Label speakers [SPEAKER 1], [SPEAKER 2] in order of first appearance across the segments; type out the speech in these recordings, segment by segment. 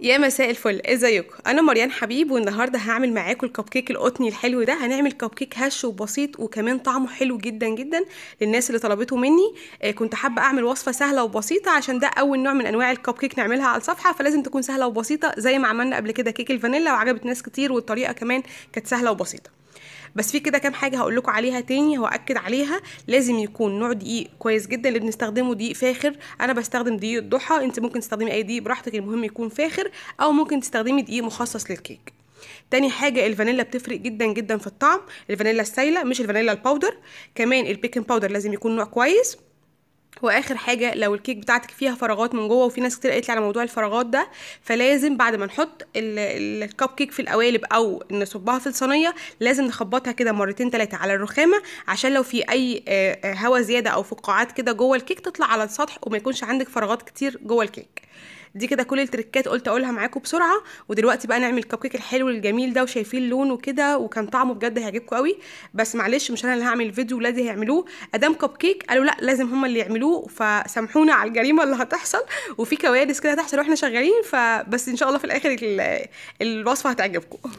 [SPEAKER 1] يا مساء الفل ازيكم انا مريان حبيب والنهارده هعمل معاكم الكب كيك القطني الحلو ده هنعمل كب كيك هش وبسيط وكمان طعمه حلو جدا جدا للناس اللي طلبته مني آه كنت حابه اعمل وصفه سهله وبسيطه عشان ده اول نوع من انواع الكب كيك نعملها على الصفحه فلازم تكون سهله وبسيطه زي ما عملنا قبل كده كيك الفانيلا وعجبت ناس كتير والطريقه كمان كانت سهله وبسيطه بس في كده كام حاجه هقول لكم عليها تاني واكد عليها لازم يكون نوع دقيق كويس جدا اللي بنستخدمه دقيق فاخر انا بستخدم دقيق الضحى انت ممكن تستخدمي اي دقيق براحتك المهم يكون فاخر او ممكن تستخدمي دقيق مخصص للكيك تاني حاجة الفانيلا بتفرق جدا جدا في الطعم الفانيلا السايلة مش الفانيلا الباودر كمان البيكنج باودر لازم يكون نوع كويس واخر حاجه لو الكيك بتاعتك فيها فراغات من جوه وفي ناس كتير قالت على موضوع الفراغات ده فلازم بعد ما نحط الكب كيك في القوالب او نصبها في الصينيه لازم نخبطها كده مرتين ثلاثه على الرخامه عشان لو في اي هواء زياده او فقاعات كده جوه الكيك تطلع على السطح وما يكونش عندك فراغات كتير جوه الكيك دي كده كل التريكات قلت اقولها معاكم بسرعه ودلوقتي بقى نعمل الكب كيك الحلو الجميل ده وشايفين لونه كده وكان طعمه بجد هيعجبكم قوي بس معلش مش انا اللي هعمل الفيديو ولادي هيعملوه ادام كب كيك قالوا لا لازم هم اللي يعملوه فسامحونا على الجريمه اللي هتحصل وفي كوارث كده هتحصل واحنا شغالين فبس ان شاء الله في الاخر الوصفه هتعجبكم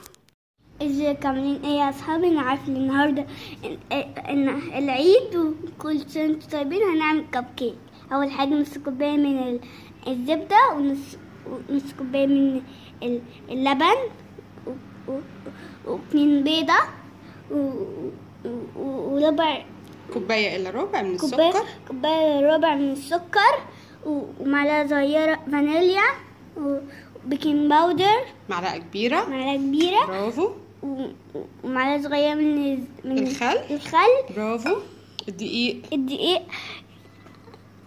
[SPEAKER 2] ازيكم عاملين ايه يا اصحابي انا عارف النهارده ان العيد وكل سنه طيبين هنعمل كب كيك اول حاجه نص كوبايه من الزبدة ونص كوباية من اللبن واتنين بيضة وربع كوباية إلا ربع من السكر كوباية إلا ربع من السكر ومعلقة صغيرة فانيليا وبيكنج باودر معلقة كبيرة معلقة كبيرة برافو ومعلقة صغيرة من من الخل الخل برافو الدقيق الدقيق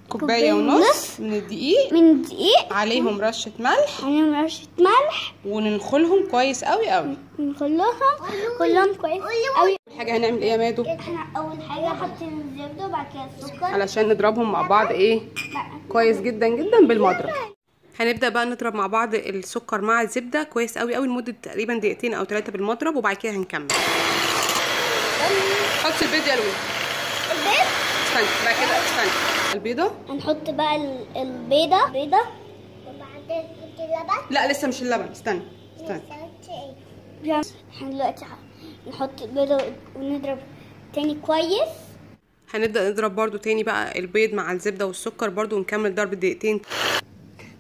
[SPEAKER 2] كوبايه ونص من الدقيق من الدقيق عليهم رشه ملح عليهم رشه ملح وننخلهم كويس قوي قوي ننخلهم كلهم كويس قوي اول حاجه هنعمل ايه يا مادو احنا اول حاجه حاطين الزبده وبعد كده السكر علشان
[SPEAKER 1] نضربهم مع بعض ايه كويس جدا جدا بالمضرب هنبدا بقى نضرب مع بعض السكر مع الزبده كويس قوي قوي لمده تقريبا دقيقتين او ثلاثه بالمضرب وبعد كده هنكمل
[SPEAKER 2] حط البيض يا لولو البيض استنى بعد كده استنى البيضه هنحط بقى البيضه بيضه وبعدين نحط اللبن لا لسه مش اللبن استنى استنى احنا دلوقتي نحط البيضه ونضرب تاني كويس
[SPEAKER 1] هنبدا نضرب برده تاني بقى البيض مع الزبده والسكر برده ونكمل ضرب دقيقتين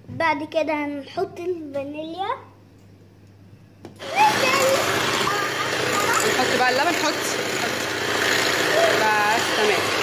[SPEAKER 2] بعد كده هنحط الفانيليا نحط بقى اللبن حط حط بس تمام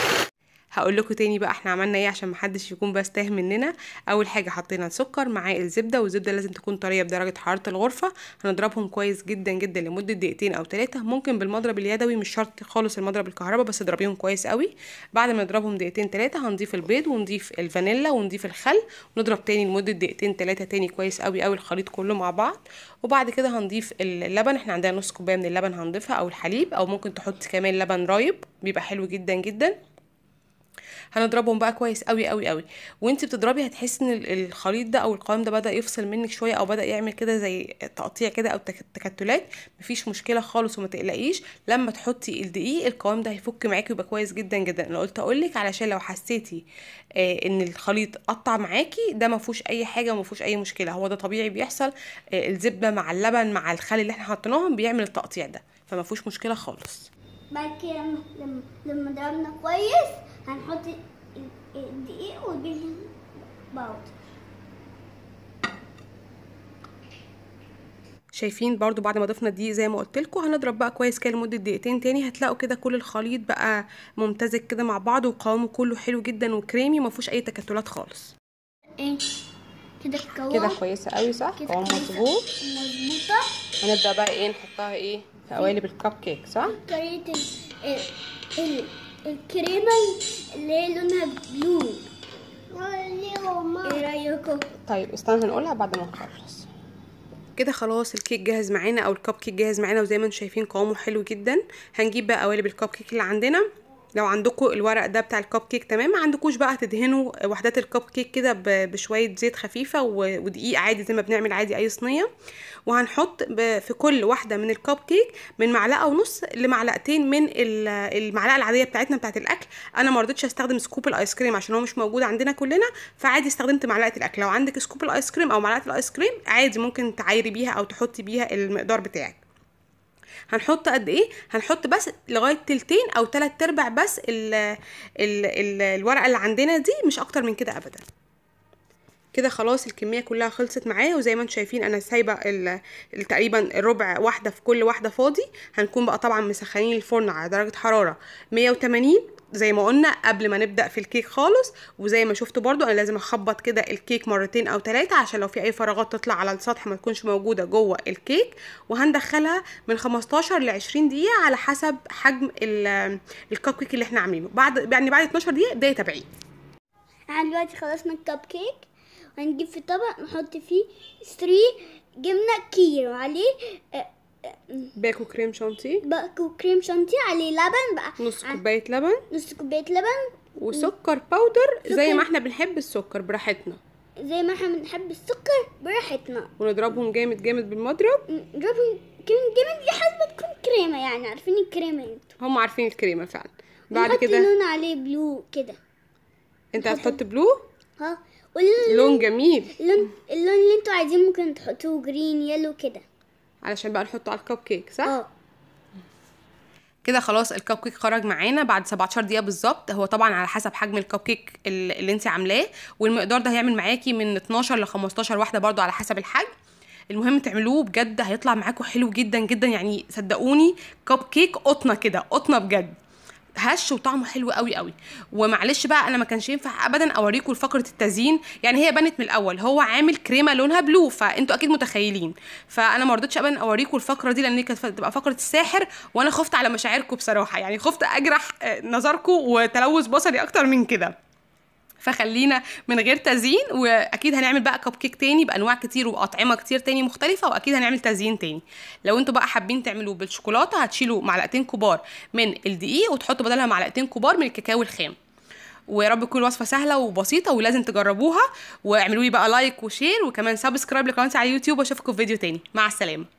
[SPEAKER 1] هقول لكم تاني بقى احنا عملنا ايه عشان محدش يكون بس تاه مننا اول حاجه حطينا السكر معاه الزبده والزبده لازم تكون طريه بدرجه حراره الغرفه هنضربهم كويس جدا جدا لمده دقيقتين او ثلاثه ممكن بالمضرب اليدوي مش شرط خالص المضرب الكهرباء بس اضربيهم كويس قوي بعد ما نضربهم دقيقتين ثلاثه هنضيف البيض ونضيف الفانيلا ونضيف الخل ونضرب تاني لمده دقيقتين ثلاثه تاني كويس قوي قوي الخليط كله مع بعض وبعد كده هنضيف اللبن احنا عندنا نص كوبايه من اللبن هنضيفها او الحليب او ممكن تحط كمان لبن رايب بيبقى حلو جدا جدا هنضربهم بقى كويس قوي قوي قوي وانت بتضربي هتحسي ان الخليط ده او القوام ده بدا يفصل منك شويه او بدا يعمل كده زي تقطيع كده او تكتلات مفيش مشكله خالص وما تقلقيش لما تحطي الدقيق القوام ده هيفك معاكي ويبقى كويس جدا جدا انا قلت اقول لك علشان لو حسيتي آه، ان الخليط قطع معاكي ده ما فيهوش اي حاجه وما فيهوش اي مشكله هو ده طبيعي بيحصل آه، الزبده مع اللبن مع الخل اللي احنا حطيناهم بيعمل التقطيع ده فما فيهوش مشكله خالص
[SPEAKER 2] بعد كده لما ضربنا كويس هنحط الدقيق والبيكنج باودر
[SPEAKER 1] شايفين برضو بعد ما ضفنا الدقيق زي ما قلت لكم هنضرب بقى كويس كده لمده دقيقتين تاني هتلاقوا كده كل الخليط بقى ممتزج كده مع بعض وقوامه كله حلو جدا وكريمي ومفيهوش فيهوش اي تكتلات خالص
[SPEAKER 2] إيه؟ كده كده كويسه
[SPEAKER 1] قوي صح قوام مظبوط
[SPEAKER 2] مظبوطه
[SPEAKER 1] هنبدا بقى ايه
[SPEAKER 2] نحطها ايه
[SPEAKER 1] في قوالب الكب كيك صح
[SPEAKER 2] طريقه الكريمة اللي هي لونها بلو ايه
[SPEAKER 1] طيب استنى هنقولها بعد ما نخلص كده خلاص الكيك جاهز معانا او الكب كيك جاهز معانا وزي ما انتم شايفين قوامه حلو جدا هنجيب بقى قوالب الكب كيك اللي عندنا لو عندكم الورق ده بتاع الكب كيك تمام ما عندكوش بقى هتدهنوا وحدات الكب كيك كده بشويه زيت خفيفه ودقيق عادي زي ما بنعمل عادي اي صينيه وهنحط في كل واحده من الكب كيك من معلقه ونص لمعلقتين من المعلقه العاديه بتاعتنا بتاعت الاكل انا ما رضيتش استخدم سكوب الايس كريم عشان هو مش موجود عندنا كلنا فعادي استخدمت معلقه الاكل لو عندك سكوب الايس كريم او معلقه الايس كريم عادي ممكن تعايري بيها او تحطي بيها المقدار بتاعك هنحط قد ايه هنحط بس لغايه تلتين او تلات ارباع بس الـ الـ الـ الورقه اللي عندنا دي مش اكتر من كده ابدا كده خلاص الكميه كلها خلصت معايا وزي ما انتم شايفين انا سايبه تقريبا ربع واحده في كل واحده فاضي هنكون بقى طبعا مسخنين الفرن على درجه حراره 180 زي ما قلنا قبل ما نبدا في الكيك خالص وزي ما شفتوا برضو انا لازم اخبط كده الكيك مرتين او ثلاثه عشان لو في اي فراغات تطلع على السطح ما تكونش موجوده جوه الكيك وهندخلها من 15 ل 20 دقيقه على حسب حجم الكب كيك اللي احنا عاملينه بعد يعني بعد 12 دقيقه ده تبعيه
[SPEAKER 2] احنا دلوقتي خلصنا الكب كيك هنجيب في طبق نحط فيه 3 جبنه كيلو عليه آه، باكو كريم شانتيه باكو كريم شانتيه عليه لبن بقى نص كوبايه لبن نص كوبايه لبن وسكر
[SPEAKER 1] باودر سكر. زي ما احنا بنحب السكر براحتنا
[SPEAKER 2] زي ما احنا بنحب السكر براحتنا ونضربهم جامد جامد بالمضرب نضربهم جامد جامد لحد ما تكون كريمه يعني عارفين الكريمه انتوا إيه؟ هم عارفين الكريمه فعلا بعد كده لون عليه بلو كده
[SPEAKER 1] انت هتحط بلو
[SPEAKER 2] ها واللون لون جميل اللون اللون اللي انتوا عايزين ممكن تحطوه جرين يلو كده علشان بقى نحطه على الكب كيك صح؟ اه
[SPEAKER 1] كده خلاص الكب كيك خرج معانا بعد 17 دقيقه بالظبط هو طبعا على حسب حجم الكب كيك اللي انت عاملاه والمقدار ده هيعمل معاكي من 12 ل 15 واحده برضو على حسب الحجم المهم تعملوه بجد هيطلع معاكم حلو جدا جدا يعني صدقوني كب كيك قطنه كده قطنه بجد هش وطعمه حلو قوي قوي ومعلش بقى انا ما كانش ينفع ابدا اوريكم فقره التزيين يعني هي بنت من الاول هو عامل كريمه لونها بلو فانتوا اكيد متخيلين فانا ما رضيتش ابدا اوريكم الفقره دي لان كانت تبقى فقره الساحر وانا خفت على مشاعركم بصراحه يعني خفت اجرح آه، نظركم وتلوث بصري اكتر من كده فخلينا من غير تزيين واكيد هنعمل بقى كب كيك تاني بانواع كتير واطعمه كتير تاني مختلفه واكيد هنعمل تزيين تاني لو انتوا بقى حابين تعملوه بالشوكولاته هتشيلوا معلقتين كبار من الدقيق وتحطوا بدلها معلقتين كبار من الكاكاو الخام ويا رب تكون الوصفه سهله وبسيطه ولازم تجربوها واعملوا لي بقى لايك وشير وكمان سبسكرايب لقناتي على اليوتيوب واشوفكم في فيديو تاني مع السلامه